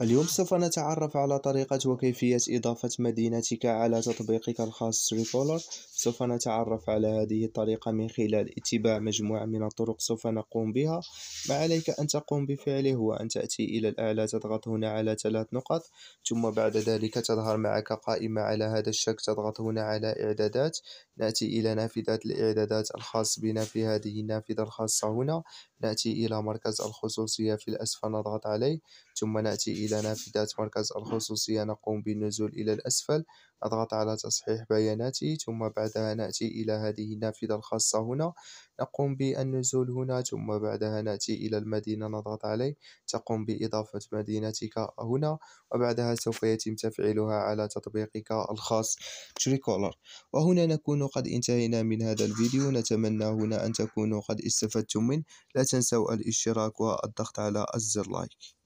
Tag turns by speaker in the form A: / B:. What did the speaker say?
A: اليوم سوف نتعرف على طريقة وكيفية إضافة مدينتك على تطبيقك الخاص ريفولر سوف نتعرف على هذه الطريقة من خلال اتباع مجموعة من الطرق سوف نقوم بها ما عليك أن تقوم بفعله هو أن تأتي إلى الأعلى تضغط هنا على ثلاث نقط ثم بعد ذلك تظهر معك قائمة على هذا الشكل تضغط هنا على إعدادات نأتي إلى نافذة الإعدادات الخاص بنا في هذه النافذة الخاصة هنا نأتي إلى مركز الخصوصية في الأسفل نضغط عليه ثم نأتي إلى نافذة مركز الخصوصية نقوم بالنزول إلى الأسفل أضغط على تصحيح بياناتي ثم بعدها نأتي إلى هذه النافذة الخاصة هنا نقوم بالنزول هنا ثم بعدها نأتي إلى المدينة نضغط عليه تقوم بإضافة مدينتك هنا وبعدها سوف يتم تفعيلها على تطبيقك الخاص تريكولر وهنا نكون قد انتهينا من هذا الفيديو نتمنى هنا أن تكونوا قد استفدتم منه لا تنسوا الاشتراك والضغط على الزر لايك